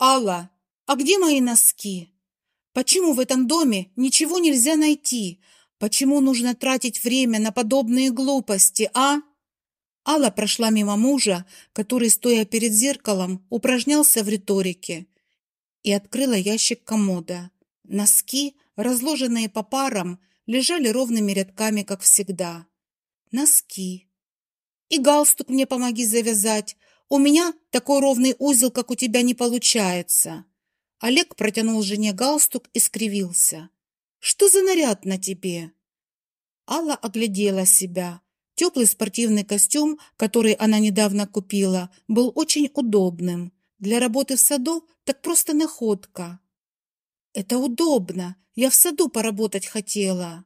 «Алла, а где мои носки? Почему в этом доме ничего нельзя найти? Почему нужно тратить время на подобные глупости, а?» Алла прошла мимо мужа, который, стоя перед зеркалом, упражнялся в риторике, и открыла ящик комода. Носки, разложенные по парам, лежали ровными рядками, как всегда. Носки. «И галстук мне помоги завязать», у меня такой ровный узел, как у тебя, не получается. Олег протянул жене галстук и скривился. Что за наряд на тебе? Алла оглядела себя. Теплый спортивный костюм, который она недавно купила, был очень удобным. Для работы в саду так просто находка. Это удобно. Я в саду поработать хотела.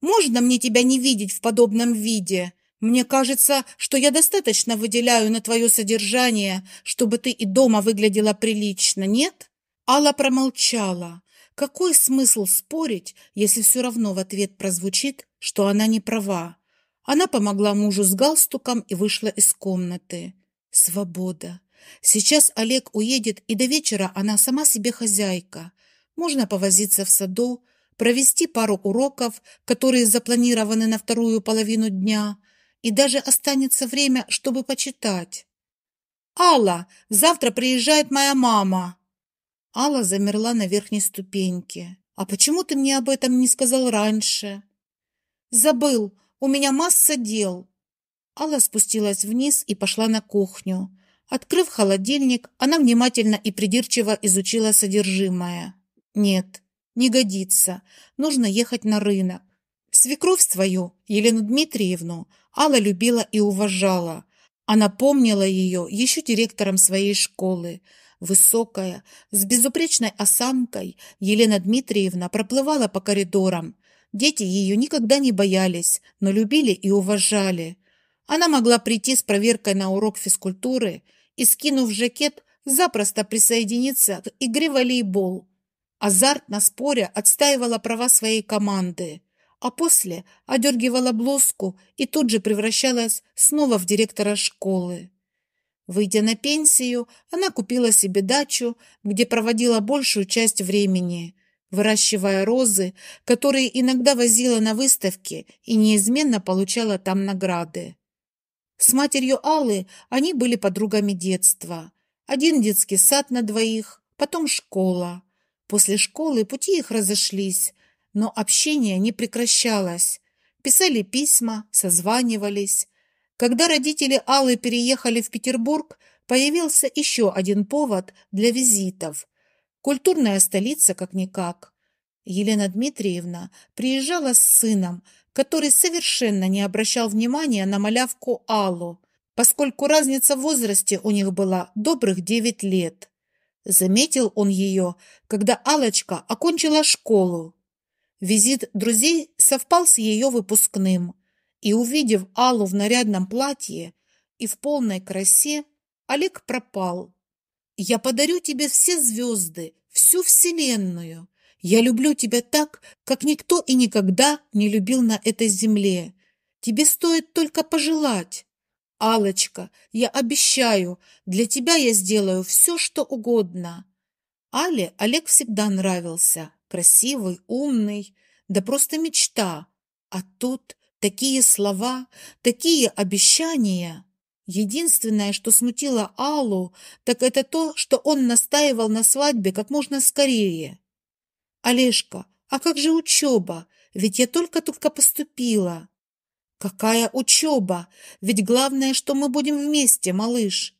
Можно мне тебя не видеть в подобном виде? Мне кажется, что я достаточно выделяю на твое содержание, чтобы ты и дома выглядела прилично, нет? Алла промолчала. Какой смысл спорить, если все равно в ответ прозвучит, что она не права? Она помогла мужу с галстуком и вышла из комнаты. Свобода. Сейчас Олег уедет, и до вечера она сама себе хозяйка. Можно повозиться в саду, провести пару уроков, которые запланированы на вторую половину дня – и даже останется время, чтобы почитать. «Алла, завтра приезжает моя мама!» Алла замерла на верхней ступеньке. «А почему ты мне об этом не сказал раньше?» «Забыл, у меня масса дел!» Алла спустилась вниз и пошла на кухню. Открыв холодильник, она внимательно и придирчиво изучила содержимое. «Нет, не годится. Нужно ехать на рынок. Свекровь свою, Елену Дмитриевну, Алла любила и уважала. Она помнила ее еще директором своей школы. Высокая, с безупречной осанкой, Елена Дмитриевна проплывала по коридорам. Дети ее никогда не боялись, но любили и уважали. Она могла прийти с проверкой на урок физкультуры и, скинув жакет, запросто присоединиться к игре волейбол. Азартно споря отстаивала права своей команды а после одергивала блузку и тут же превращалась снова в директора школы. Выйдя на пенсию, она купила себе дачу, где проводила большую часть времени, выращивая розы, которые иногда возила на выставки и неизменно получала там награды. С матерью Аллы они были подругами детства. Один детский сад на двоих, потом школа. После школы пути их разошлись, но общение не прекращалось. Писали письма, созванивались. Когда родители Аллы переехали в Петербург, появился еще один повод для визитов. Культурная столица как-никак. Елена Дмитриевна приезжала с сыном, который совершенно не обращал внимания на малявку Аллу, поскольку разница в возрасте у них была добрых девять лет. Заметил он ее, когда Алочка окончила школу. Визит друзей совпал с ее выпускным, и, увидев Аллу в нарядном платье и в полной красе, Олег пропал. «Я подарю тебе все звезды, всю вселенную. Я люблю тебя так, как никто и никогда не любил на этой земле. Тебе стоит только пожелать». Алочка, я обещаю, для тебя я сделаю все, что угодно. Але Олег всегда нравился. Красивый, умный, да просто мечта. А тут такие слова, такие обещания. Единственное, что смутило Аллу, так это то, что он настаивал на свадьбе как можно скорее. «Олежка, а как же учеба? Ведь я только-только поступила». «Какая учеба? Ведь главное, что мы будем вместе, малыш.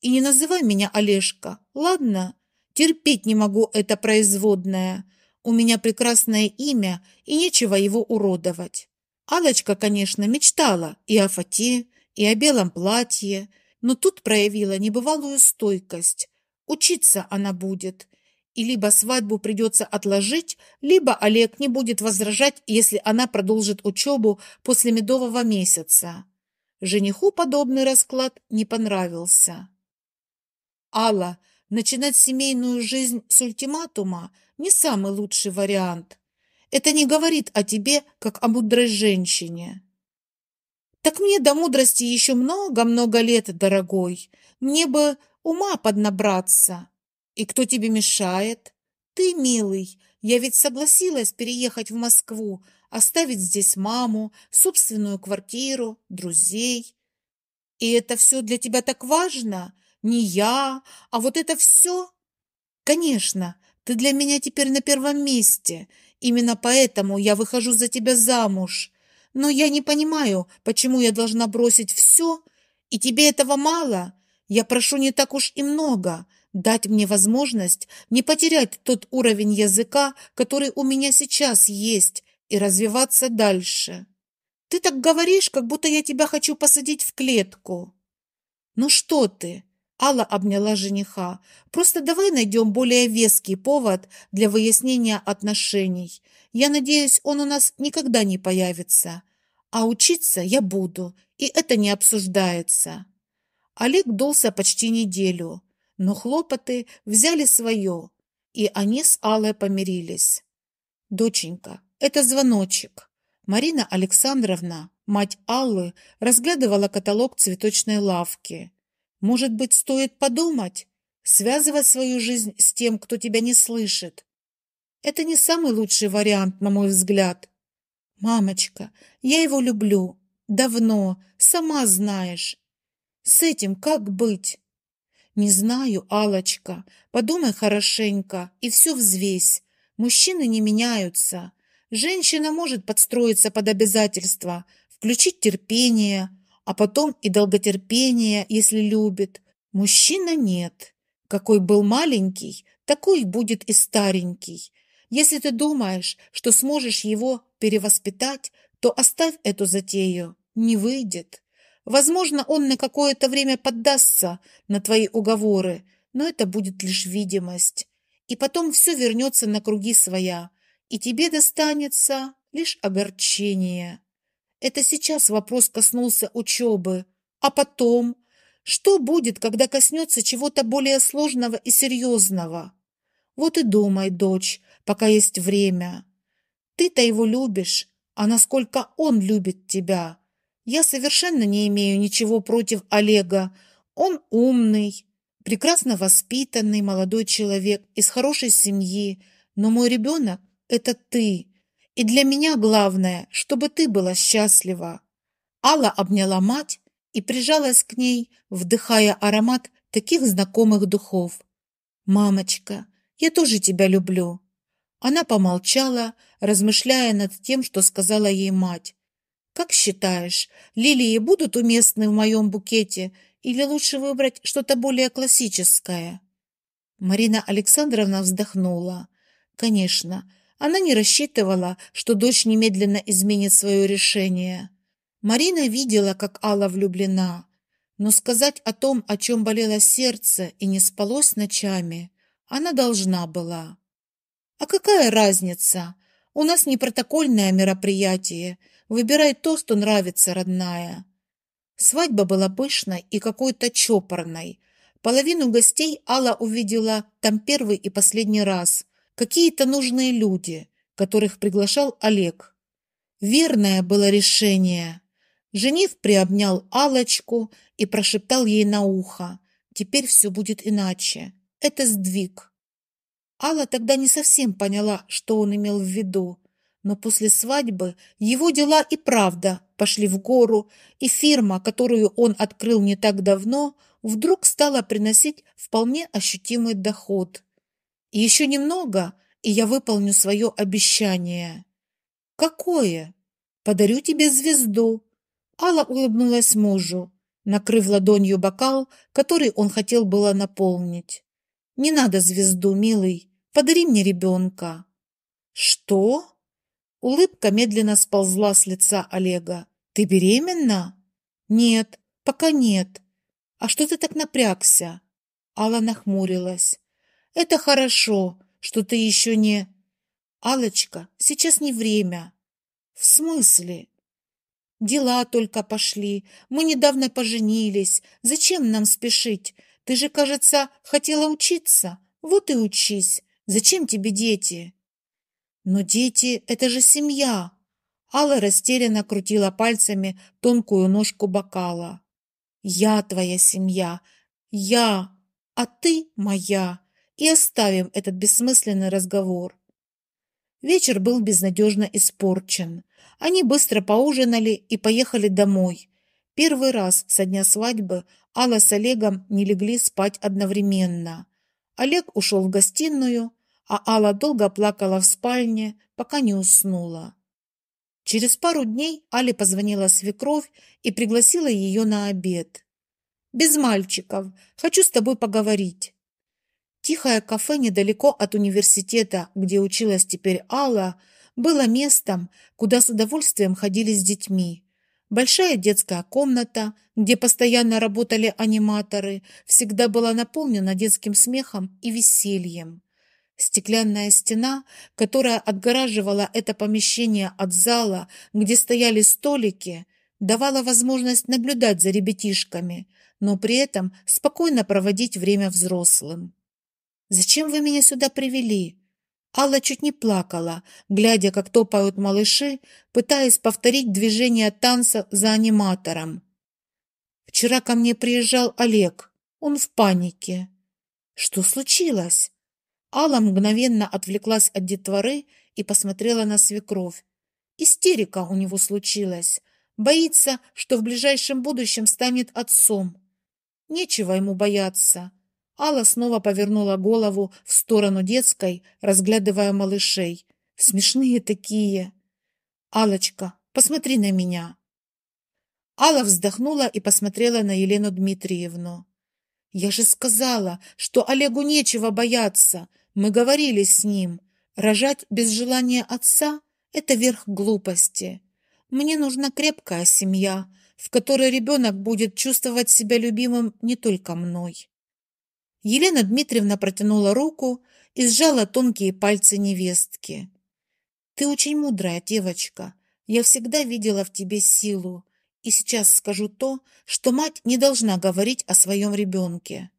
И не называй меня Олежка, ладно? Терпеть не могу это производное. У меня прекрасное имя, и нечего его уродовать. Алочка, конечно, мечтала и о фате, и о белом платье, но тут проявила небывалую стойкость. Учиться она будет. И либо свадьбу придется отложить, либо Олег не будет возражать, если она продолжит учебу после медового месяца. Жениху подобный расклад не понравился. «Алла, начинать семейную жизнь с ультиматума – не самый лучший вариант. Это не говорит о тебе, как о мудрой женщине. Так мне до мудрости еще много-много лет, дорогой. Мне бы ума поднабраться. И кто тебе мешает? Ты, милый, я ведь согласилась переехать в Москву, оставить здесь маму, собственную квартиру, друзей. И это все для тебя так важно – не я, а вот это все? Конечно, ты для меня теперь на первом месте. Именно поэтому я выхожу за тебя замуж. Но я не понимаю, почему я должна бросить все, и тебе этого мало? Я прошу не так уж и много» дать мне возможность не потерять тот уровень языка, который у меня сейчас есть, и развиваться дальше. Ты так говоришь, как будто я тебя хочу посадить в клетку. Ну что ты? Алла обняла жениха. «Просто давай найдем более веский повод для выяснения отношений. Я надеюсь, он у нас никогда не появится. А учиться я буду, и это не обсуждается». Олег дулся почти неделю, но хлопоты взяли свое, и они с Аллой помирились. «Доченька, это звоночек». Марина Александровна, мать Аллы, разглядывала каталог цветочной лавки – может быть, стоит подумать, связывать свою жизнь с тем, кто тебя не слышит. Это не самый лучший вариант, на мой взгляд. Мамочка, я его люблю. Давно, сама знаешь. С этим как быть? Не знаю, алочка Подумай хорошенько и все взвесь. Мужчины не меняются. Женщина может подстроиться под обязательства, включить терпение – а потом и долготерпение, если любит. Мужчина нет. Какой был маленький, такой будет и старенький. Если ты думаешь, что сможешь его перевоспитать, то оставь эту затею. Не выйдет. Возможно, он на какое-то время поддастся на твои уговоры, но это будет лишь видимость. И потом все вернется на круги своя, и тебе достанется лишь огорчение. Это сейчас вопрос коснулся учебы. А потом? Что будет, когда коснется чего-то более сложного и серьезного? Вот и думай, дочь, пока есть время. Ты-то его любишь, а насколько он любит тебя? Я совершенно не имею ничего против Олега. Он умный, прекрасно воспитанный молодой человек из хорошей семьи, но мой ребенок – это ты. И для меня главное, чтобы ты была счастлива. Алла обняла мать и прижалась к ней, вдыхая аромат таких знакомых духов. «Мамочка, я тоже тебя люблю». Она помолчала, размышляя над тем, что сказала ей мать. «Как считаешь, лилии будут уместны в моем букете или лучше выбрать что-то более классическое?» Марина Александровна вздохнула. «Конечно, она не рассчитывала, что дочь немедленно изменит свое решение. Марина видела, как Алла влюблена. Но сказать о том, о чем болело сердце и не спалось ночами, она должна была. «А какая разница? У нас не протокольное мероприятие. Выбирай то, что нравится, родная». Свадьба была пышной и какой-то чопорной. Половину гостей Алла увидела там первый и последний раз, какие-то нужные люди, которых приглашал Олег. Верное было решение. Женив, приобнял Алочку и прошептал ей на ухо. Теперь все будет иначе. Это сдвиг. Алла тогда не совсем поняла, что он имел в виду. Но после свадьбы его дела и правда пошли в гору, и фирма, которую он открыл не так давно, вдруг стала приносить вполне ощутимый доход еще немного, и я выполню свое обещание. Какое? Подарю тебе звезду. Алла улыбнулась мужу, накрыв ладонью бокал, который он хотел было наполнить. Не надо звезду, милый, подари мне ребенка. Что? Улыбка медленно сползла с лица Олега. Ты беременна? Нет, пока нет. А что ты так напрягся? Алла нахмурилась. Это хорошо, что ты еще не... Алочка, сейчас не время. В смысле? Дела только пошли. Мы недавно поженились. Зачем нам спешить? Ты же, кажется, хотела учиться. Вот и учись. Зачем тебе дети? Но дети — это же семья. Алла растерянно крутила пальцами тонкую ножку бокала. «Я твоя семья, я, а ты моя и оставим этот бессмысленный разговор. Вечер был безнадежно испорчен. Они быстро поужинали и поехали домой. Первый раз со дня свадьбы Алла с Олегом не легли спать одновременно. Олег ушел в гостиную, а Алла долго плакала в спальне, пока не уснула. Через пару дней Али позвонила свекровь и пригласила ее на обед. «Без мальчиков. Хочу с тобой поговорить». Тихое кафе недалеко от университета, где училась теперь Алла, было местом, куда с удовольствием ходили с детьми. Большая детская комната, где постоянно работали аниматоры, всегда была наполнена детским смехом и весельем. Стеклянная стена, которая отгораживала это помещение от зала, где стояли столики, давала возможность наблюдать за ребятишками, но при этом спокойно проводить время взрослым. Зачем вы меня сюда привели?» Алла чуть не плакала, глядя, как топают малыши, пытаясь повторить движение танца за аниматором. «Вчера ко мне приезжал Олег. Он в панике». «Что случилось?» Алла мгновенно отвлеклась от детворы и посмотрела на свекровь. Истерика у него случилась. Боится, что в ближайшем будущем станет отцом. Нечего ему бояться. Алла снова повернула голову в сторону детской, разглядывая малышей. Смешные такие. Алочка, посмотри на меня. Алла вздохнула и посмотрела на Елену Дмитриевну. Я же сказала, что Олегу нечего бояться. Мы говорили с ним. Рожать без желания отца – это верх глупости. Мне нужна крепкая семья, в которой ребенок будет чувствовать себя любимым не только мной. Елена Дмитриевна протянула руку и сжала тонкие пальцы невестки. «Ты очень мудрая девочка. Я всегда видела в тебе силу. И сейчас скажу то, что мать не должна говорить о своем ребенке.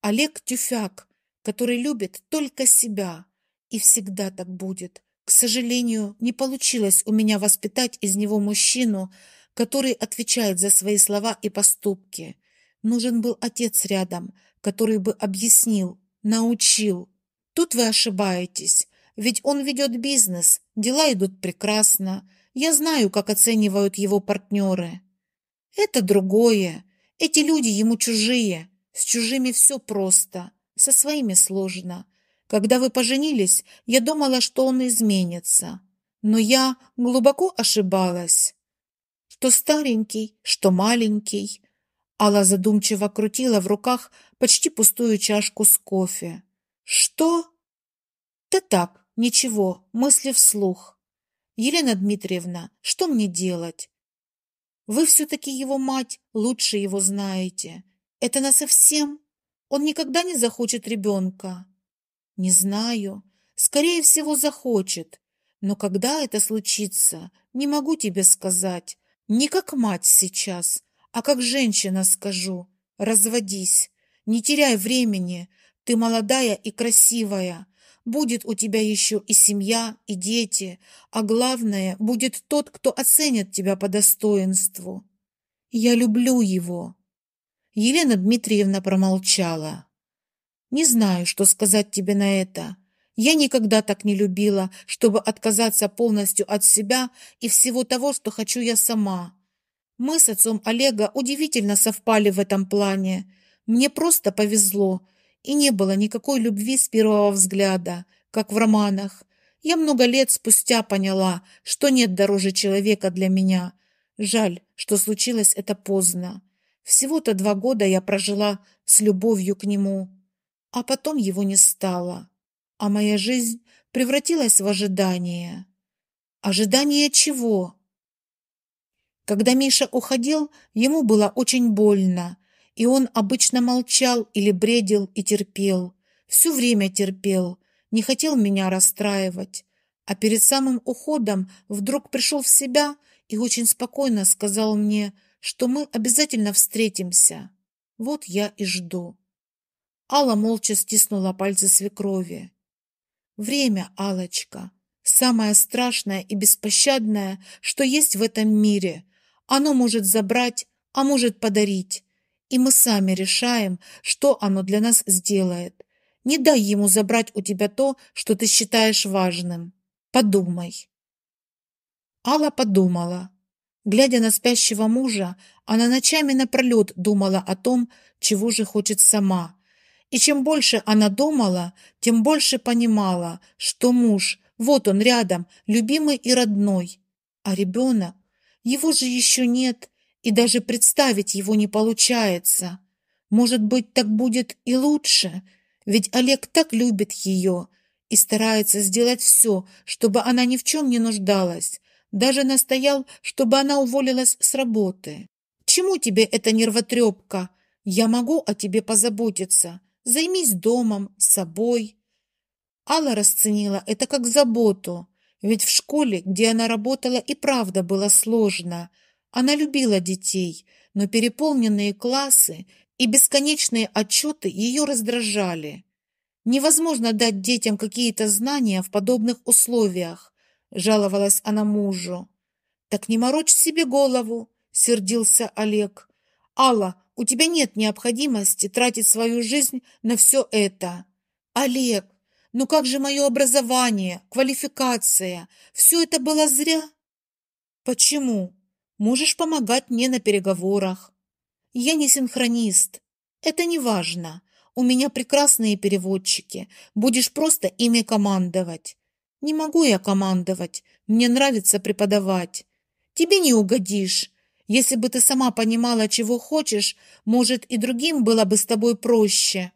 Олег – тюфяк, который любит только себя. И всегда так будет. К сожалению, не получилось у меня воспитать из него мужчину, который отвечает за свои слова и поступки. Нужен был отец рядом, который бы объяснил, научил. Тут вы ошибаетесь, ведь он ведет бизнес, дела идут прекрасно. Я знаю, как оценивают его партнеры. Это другое. Эти люди ему чужие. С чужими все просто, со своими сложно. Когда вы поженились, я думала, что он изменится. Но я глубоко ошибалась. Что старенький, что маленький, Алла задумчиво крутила в руках почти пустую чашку с кофе. Что? Да так, ничего, мысли вслух. Елена Дмитриевна, что мне делать? Вы все-таки его мать, лучше его знаете. Это на совсем? Он никогда не захочет ребенка? Не знаю. Скорее всего, захочет. Но когда это случится, не могу тебе сказать. Не как мать сейчас, а как женщина скажу, разводись, не теряй времени, ты молодая и красивая. Будет у тебя еще и семья, и дети, а главное, будет тот, кто оценит тебя по достоинству. Я люблю его. Елена Дмитриевна промолчала. Не знаю, что сказать тебе на это. Я никогда так не любила, чтобы отказаться полностью от себя и всего того, что хочу я сама. Мы с отцом Олега удивительно совпали в этом плане. Мне просто повезло, и не было никакой любви с первого взгляда, как в романах. Я много лет спустя поняла, что нет дороже человека для меня. Жаль, что случилось это поздно. Всего-то два года я прожила с любовью к нему, а потом его не стало, а моя жизнь превратилась в ожидание. Ожидание чего? Когда Миша уходил, ему было очень больно, и он обычно молчал или бредил и терпел. Все время терпел, не хотел меня расстраивать. А перед самым уходом вдруг пришел в себя и очень спокойно сказал мне, что мы обязательно встретимся. Вот я и жду. Алла молча стиснула пальцы свекрови. Время, Алочка, самое страшное и беспощадное, что есть в этом мире – оно может забрать, а может подарить. И мы сами решаем, что оно для нас сделает. Не дай ему забрать у тебя то, что ты считаешь важным. Подумай. Алла подумала. Глядя на спящего мужа, она ночами напролет думала о том, чего же хочет сама. И чем больше она думала, тем больше понимала, что муж, вот он рядом, любимый и родной. А ребенок, его же еще нет, и даже представить его не получается. Может быть, так будет и лучше, ведь Олег так любит ее и старается сделать все, чтобы она ни в чем не нуждалась. Даже настоял, чтобы она уволилась с работы. чему тебе эта нервотрепка? Я могу о тебе позаботиться. Займись домом, собой». Алла расценила это как заботу, ведь в школе, где она работала, и правда было сложно. Она любила детей, но переполненные классы и бесконечные отчеты ее раздражали. Невозможно дать детям какие-то знания в подобных условиях, жаловалась она мужу. Так не морочь себе голову, сердился Олег. Алла, у тебя нет необходимости тратить свою жизнь на все это. Олег, но «Ну как же мое образование, квалификация? Все это было зря? Почему? Можешь помогать мне на переговорах. Я не синхронист. Это не важно. У меня прекрасные переводчики. Будешь просто ими командовать. Не могу я командовать. Мне нравится преподавать. Тебе не угодишь. Если бы ты сама понимала, чего хочешь, может, и другим было бы с тобой проще.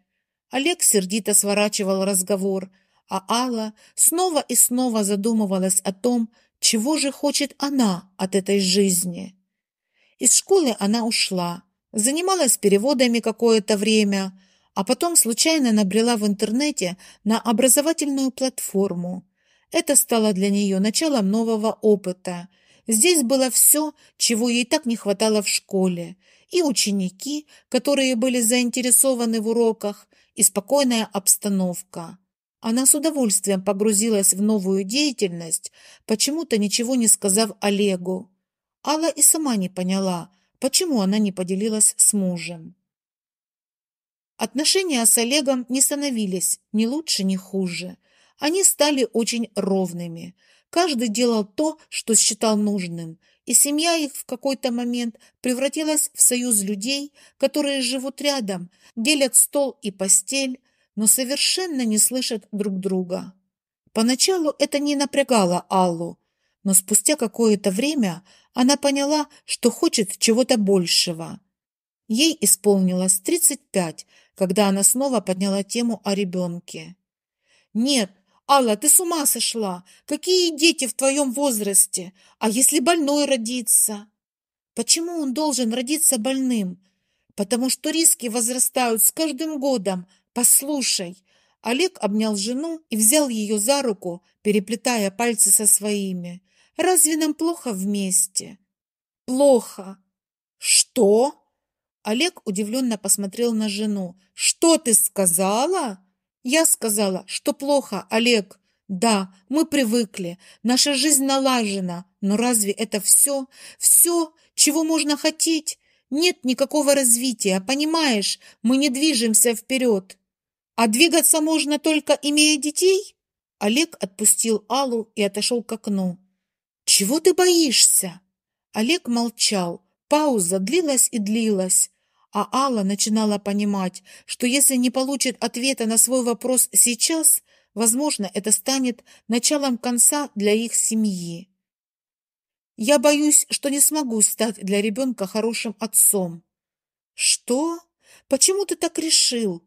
Олег сердито сворачивал разговор, а Алла снова и снова задумывалась о том, чего же хочет она от этой жизни. Из школы она ушла, занималась переводами какое-то время, а потом случайно набрела в интернете на образовательную платформу. Это стало для нее началом нового опыта. Здесь было все, чего ей так не хватало в школе. И ученики, которые были заинтересованы в уроках, и спокойная обстановка. Она с удовольствием погрузилась в новую деятельность, почему-то ничего не сказав Олегу. Алла и сама не поняла, почему она не поделилась с мужем. Отношения с Олегом не становились ни лучше, ни хуже. Они стали очень ровными. Каждый делал то, что считал нужным, и семья их в какой-то момент превратилась в союз людей, которые живут рядом, делят стол и постель, но совершенно не слышат друг друга. Поначалу это не напрягало Аллу, но спустя какое-то время она поняла, что хочет чего-то большего. Ей исполнилось 35, когда она снова подняла тему о ребенке. Нет, «Алла, ты с ума сошла! Какие дети в твоем возрасте? А если больной родится?» «Почему он должен родиться больным?» «Потому что риски возрастают с каждым годом. Послушай!» Олег обнял жену и взял ее за руку, переплетая пальцы со своими. «Разве нам плохо вместе?» «Плохо!» «Что?» Олег удивленно посмотрел на жену. «Что ты сказала?» Я сказала, что плохо, Олег. Да, мы привыкли, наша жизнь налажена, но разве это все? Все, чего можно хотеть? Нет никакого развития, понимаешь? Мы не движемся вперед. А двигаться можно только имея детей? Олег отпустил Аллу и отошел к окну. «Чего ты боишься?» Олег молчал. Пауза длилась и длилась. А Алла начинала понимать, что если не получит ответа на свой вопрос сейчас, возможно, это станет началом конца для их семьи. «Я боюсь, что не смогу стать для ребенка хорошим отцом». «Что? Почему ты так решил?»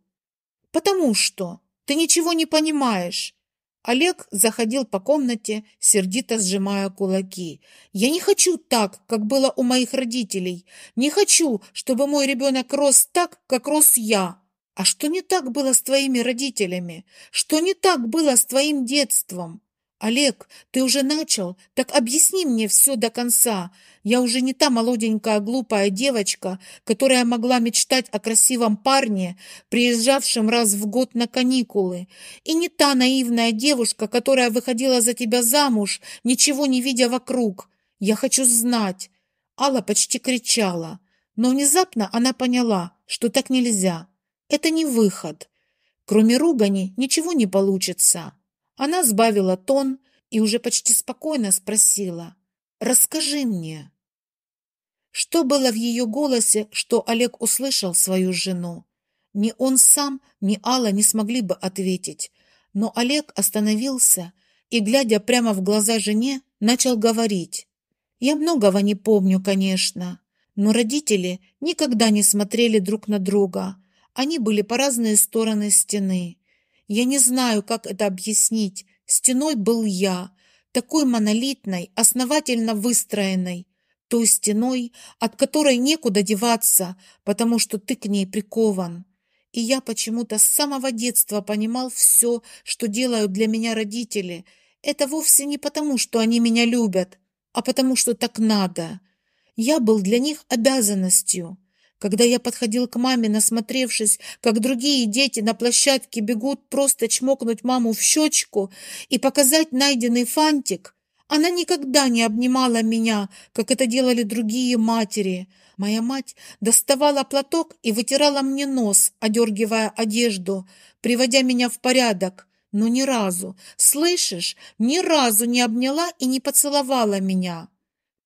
«Потому что. Ты ничего не понимаешь. Олег заходил по комнате, сердито сжимая кулаки. «Я не хочу так, как было у моих родителей. Не хочу, чтобы мой ребенок рос так, как рос я. А что не так было с твоими родителями? Что не так было с твоим детством? «Олег, ты уже начал? Так объясни мне все до конца. Я уже не та молоденькая глупая девочка, которая могла мечтать о красивом парне, приезжавшем раз в год на каникулы, и не та наивная девушка, которая выходила за тебя замуж, ничего не видя вокруг. Я хочу знать». Алла почти кричала, но внезапно она поняла, что так нельзя. Это не выход. Кроме ругани ничего не получится. Она сбавила тон и уже почти спокойно спросила. «Расскажи мне». Что было в ее голосе, что Олег услышал свою жену? Ни он сам, ни Алла не смогли бы ответить. Но Олег остановился и, глядя прямо в глаза жене, начал говорить. «Я многого не помню, конечно, но родители никогда не смотрели друг на друга. Они были по разные стороны стены. Я не знаю, как это объяснить. Стеной был я, такой монолитной, основательно выстроенной, той стеной, от которой некуда деваться, потому что ты к ней прикован. И я почему-то с самого детства понимал все, что делают для меня родители. Это вовсе не потому, что они меня любят, а потому что так надо. Я был для них обязанностью. Когда я подходил к маме, насмотревшись, как другие дети на площадке бегут просто чмокнуть маму в щечку и показать найденный фантик, она никогда не обнимала меня, как это делали другие матери. Моя мать доставала платок и вытирала мне нос, одергивая одежду, приводя меня в порядок, но ни разу, слышишь, ни разу не обняла и не поцеловала меня.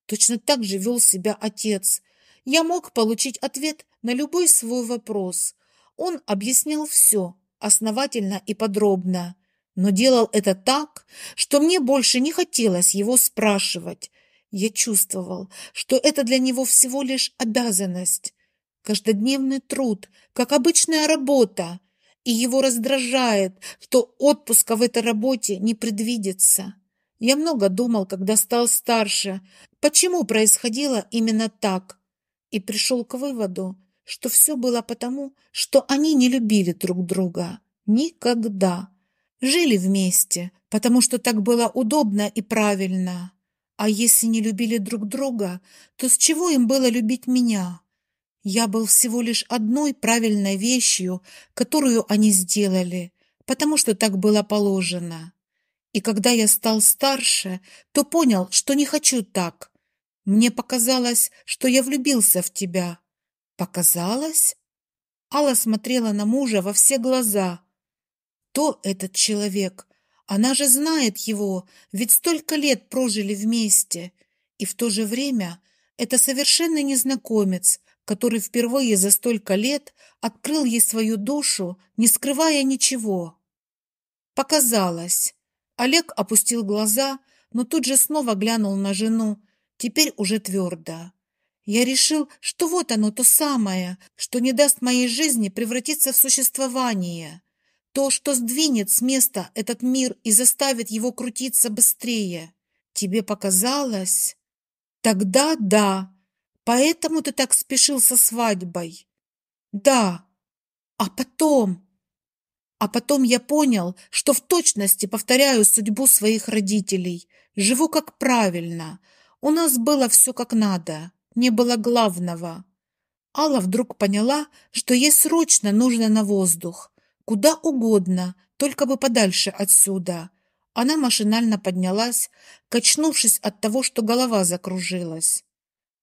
Точно так же вел себя отец, я мог получить ответ на любой свой вопрос. Он объяснял все основательно и подробно, но делал это так, что мне больше не хотелось его спрашивать. Я чувствовал, что это для него всего лишь обязанность, каждодневный труд, как обычная работа, и его раздражает, что отпуска в этой работе не предвидится. Я много думал, когда стал старше, почему происходило именно так и пришел к выводу, что все было потому, что они не любили друг друга. Никогда. Жили вместе, потому что так было удобно и правильно. А если не любили друг друга, то с чего им было любить меня? Я был всего лишь одной правильной вещью, которую они сделали, потому что так было положено. И когда я стал старше, то понял, что не хочу так – мне показалось, что я влюбился в тебя. Показалось? Алла смотрела на мужа во все глаза. То этот человек? Она же знает его, ведь столько лет прожили вместе. И в то же время это совершенно незнакомец, который впервые за столько лет открыл ей свою душу, не скрывая ничего. Показалось. Олег опустил глаза, но тут же снова глянул на жену, теперь уже твердо. Я решил, что вот оно то самое, что не даст моей жизни превратиться в существование. То, что сдвинет с места этот мир и заставит его крутиться быстрее. Тебе показалось? Тогда да. Поэтому ты так спешил со свадьбой. Да. А потом? А потом я понял, что в точности повторяю судьбу своих родителей. Живу как правильно – у нас было все как надо, не было главного. Алла вдруг поняла, что ей срочно нужно на воздух, куда угодно, только бы подальше отсюда. Она машинально поднялась, качнувшись от того, что голова закружилась.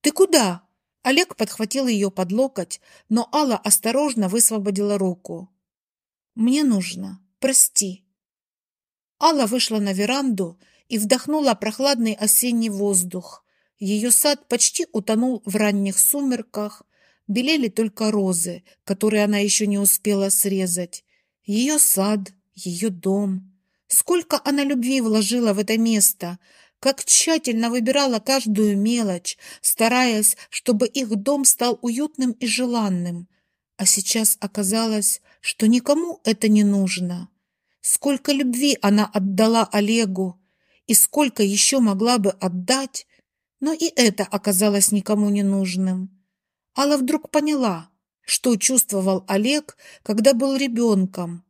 «Ты куда?» Олег подхватил ее под локоть, но Алла осторожно высвободила руку. «Мне нужно. Прости». Алла вышла на веранду, и вдохнула прохладный осенний воздух. Ее сад почти утонул в ранних сумерках. Белели только розы, которые она еще не успела срезать. Ее сад, ее дом. Сколько она любви вложила в это место, как тщательно выбирала каждую мелочь, стараясь, чтобы их дом стал уютным и желанным. А сейчас оказалось, что никому это не нужно. Сколько любви она отдала Олегу, и сколько еще могла бы отдать, но и это оказалось никому не нужным. Алла вдруг поняла, что чувствовал Олег, когда был ребенком.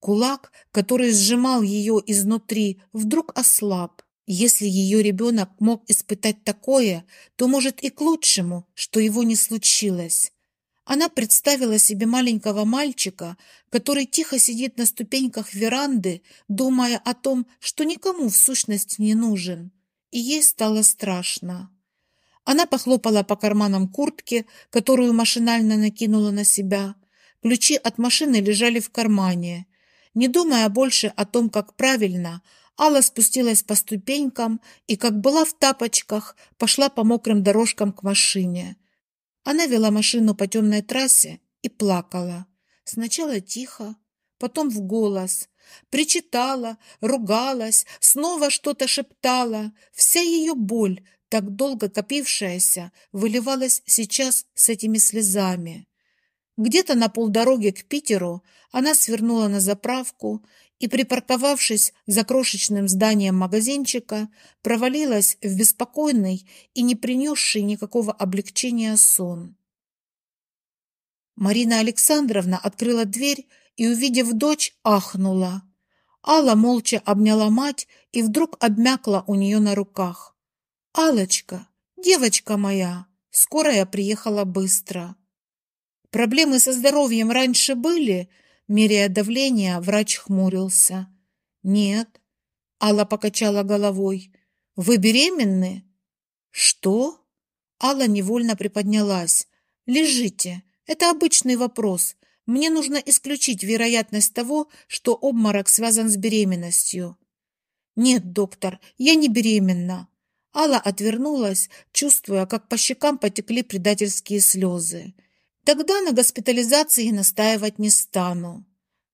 Кулак, который сжимал ее изнутри, вдруг ослаб. Если ее ребенок мог испытать такое, то, может, и к лучшему, что его не случилось. Она представила себе маленького мальчика, который тихо сидит на ступеньках веранды, думая о том, что никому в сущности не нужен. И ей стало страшно. Она похлопала по карманам куртки, которую машинально накинула на себя. Ключи от машины лежали в кармане. Не думая больше о том, как правильно, Алла спустилась по ступенькам и, как была в тапочках, пошла по мокрым дорожкам к машине – она вела машину по темной трассе и плакала. Сначала тихо, потом в голос. Причитала, ругалась, снова что-то шептала. Вся ее боль, так долго копившаяся, выливалась сейчас с этими слезами. Где-то на полдороге к Питеру она свернула на заправку и, припарковавшись за крошечным зданием магазинчика, провалилась в беспокойный и не принесший никакого облегчения сон. Марина Александровна открыла дверь и, увидев дочь, ахнула. Алла молча обняла мать и вдруг обмякла у нее на руках. «Алочка, девочка моя, скорая приехала быстро». Проблемы со здоровьем раньше были – Меряя давление, врач хмурился. «Нет». Алла покачала головой. «Вы беременны?» «Что?» Алла невольно приподнялась. «Лежите. Это обычный вопрос. Мне нужно исключить вероятность того, что обморок связан с беременностью». «Нет, доктор, я не беременна». Алла отвернулась, чувствуя, как по щекам потекли предательские слезы. Тогда на госпитализации настаивать не стану.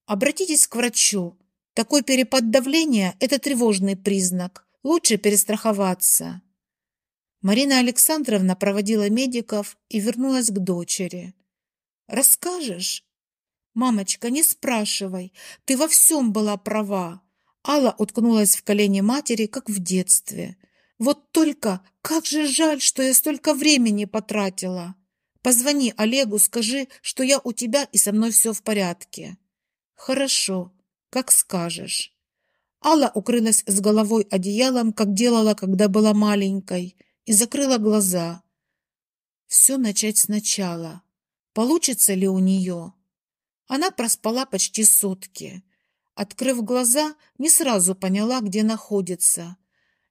Обратитесь к врачу. Такой перепад давления – это тревожный признак. Лучше перестраховаться. Марина Александровна проводила медиков и вернулась к дочери. «Расскажешь?» «Мамочка, не спрашивай. Ты во всем была права». Алла уткнулась в колени матери, как в детстве. «Вот только как же жаль, что я столько времени потратила!» Позвони Олегу, скажи, что я у тебя и со мной все в порядке». «Хорошо, как скажешь». Алла укрылась с головой одеялом, как делала, когда была маленькой, и закрыла глаза. Все начать сначала. Получится ли у нее? Она проспала почти сутки. Открыв глаза, не сразу поняла, где находится.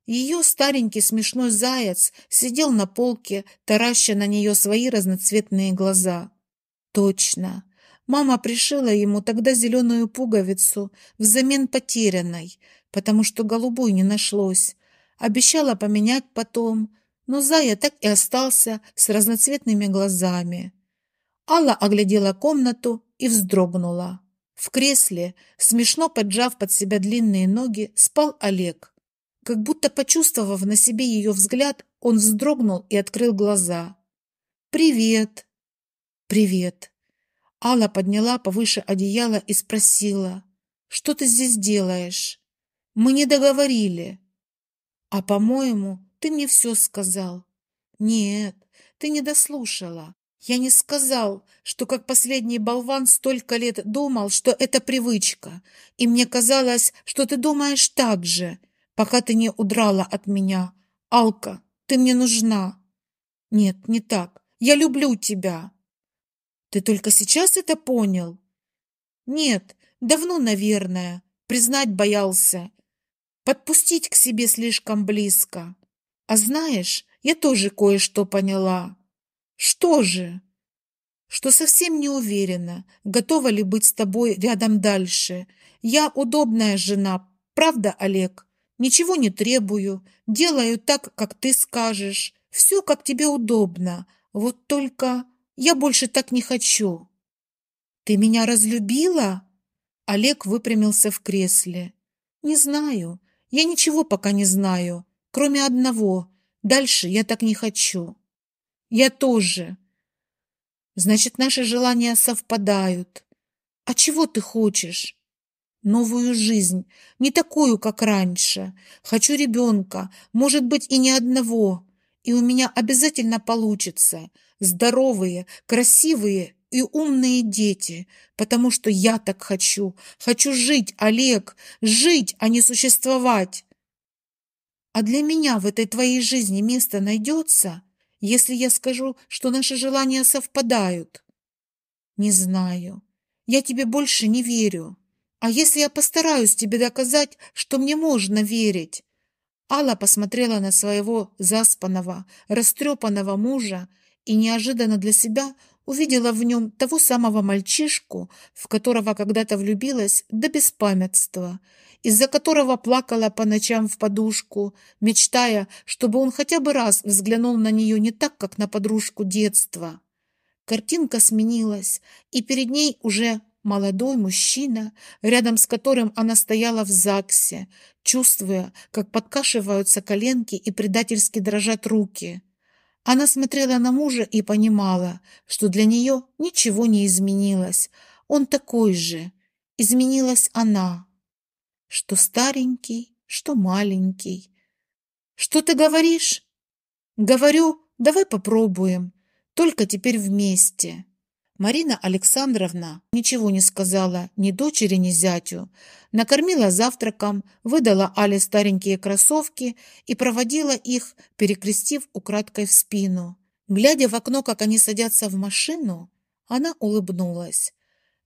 Ее старенький смешной заяц сидел на полке, тараща на нее свои разноцветные глаза. Точно. Мама пришила ему тогда зеленую пуговицу взамен потерянной, потому что голубой не нашлось. Обещала поменять потом, но Зая так и остался с разноцветными глазами. Алла оглядела комнату и вздрогнула. В кресле, смешно поджав под себя длинные ноги, спал Олег. Как будто почувствовав на себе ее взгляд, он вздрогнул и открыл глаза. «Привет!» «Привет!» Алла подняла повыше одеяло и спросила. «Что ты здесь делаешь?» «Мы не договорили». «А, по-моему, ты мне все сказал». «Нет, ты не дослушала. Я не сказал, что как последний болван столько лет думал, что это привычка. И мне казалось, что ты думаешь так же пока ты не удрала от меня. Алка, ты мне нужна. Нет, не так. Я люблю тебя. Ты только сейчас это понял? Нет, давно, наверное. Признать боялся. Подпустить к себе слишком близко. А знаешь, я тоже кое-что поняла. Что же? Что совсем не уверена, готова ли быть с тобой рядом дальше. Я удобная жена, правда, Олег? Ничего не требую, делаю так, как ты скажешь. Все, как тебе удобно. Вот только я больше так не хочу». «Ты меня разлюбила?» Олег выпрямился в кресле. «Не знаю. Я ничего пока не знаю, кроме одного. Дальше я так не хочу». «Я тоже». «Значит, наши желания совпадают. А чего ты хочешь? новую жизнь, не такую, как раньше. Хочу ребенка, может быть, и не одного. И у меня обязательно получится. Здоровые, красивые и умные дети, потому что я так хочу. Хочу жить, Олег, жить, а не существовать. А для меня в этой твоей жизни место найдется, если я скажу, что наши желания совпадают? Не знаю. Я тебе больше не верю. А если я постараюсь тебе доказать, что мне можно верить? Алла посмотрела на своего заспанного, растрепанного мужа и неожиданно для себя увидела в нем того самого мальчишку, в которого когда-то влюбилась до беспамятства, из-за которого плакала по ночам в подушку, мечтая, чтобы он хотя бы раз взглянул на нее не так, как на подружку детства. Картинка сменилась, и перед ней уже Молодой мужчина, рядом с которым она стояла в ЗАГСе, чувствуя, как подкашиваются коленки и предательски дрожат руки. Она смотрела на мужа и понимала, что для нее ничего не изменилось. Он такой же. Изменилась она. Что старенький, что маленький. «Что ты говоришь?» «Говорю, давай попробуем. Только теперь вместе». Марина Александровна ничего не сказала ни дочери, ни зятю. Накормила завтраком, выдала Але старенькие кроссовки и проводила их, перекрестив украдкой в спину. Глядя в окно, как они садятся в машину, она улыбнулась.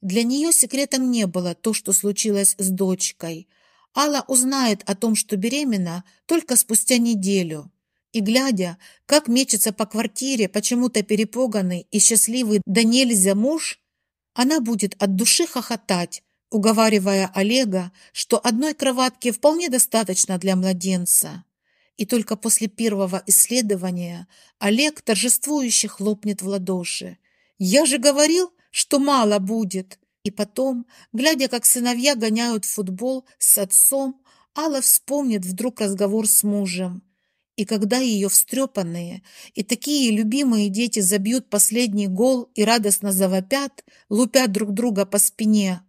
Для нее секретом не было то, что случилось с дочкой. Алла узнает о том, что беременна, только спустя неделю – и глядя, как мечется по квартире почему-то перепуганный и счастливый да нельзя муж, она будет от души хохотать, уговаривая Олега, что одной кроватки вполне достаточно для младенца. И только после первого исследования Олег торжествующе хлопнет в ладоши. «Я же говорил, что мало будет!» И потом, глядя, как сыновья гоняют футбол с отцом, Алла вспомнит вдруг разговор с мужем – и когда ее встрепанные и такие любимые дети забьют последний гол и радостно завопят, лупят друг друга по спине,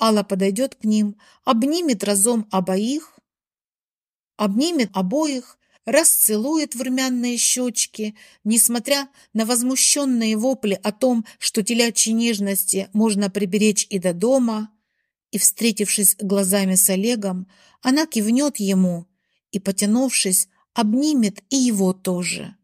Алла подойдет к ним, обнимет разом обоих, обнимет обоих, расцелует в румяные щечки, несмотря на возмущенные вопли о том, что телячьи нежности можно приберечь и до дома, и, встретившись глазами с Олегом, она кивнет ему и, потянувшись, обнимет и его тоже.